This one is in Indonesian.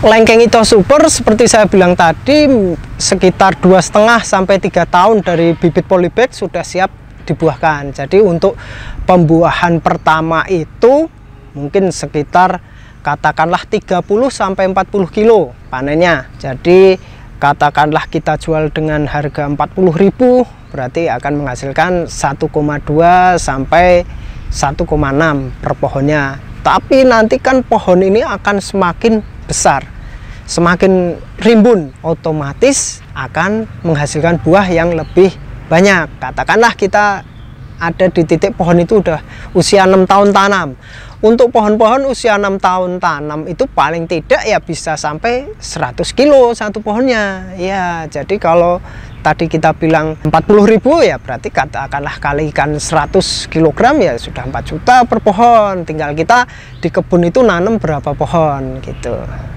Lengkeng itu Super seperti saya bilang tadi sekitar dua setengah sampai tiga tahun dari bibit polybag sudah siap dibuahkan. Jadi untuk pembuahan pertama itu mungkin sekitar katakanlah 30 sampai 40 kilo panennya. Jadi katakanlah kita jual dengan harga 40.000 berarti akan menghasilkan 1,2 sampai 1,6 per pohonnya. Tapi nanti kan pohon ini akan semakin besar semakin rimbun otomatis akan menghasilkan buah yang lebih banyak katakanlah kita ada di titik pohon itu udah usia enam tahun tanam untuk pohon-pohon usia enam tahun tanam itu paling tidak ya bisa sampai 100 kilo satu pohonnya ya jadi kalau tadi kita bilang ribu ya berarti katakanlah kalikan 100 kg ya sudah 4 juta per pohon tinggal kita di kebun itu nanam berapa pohon gitu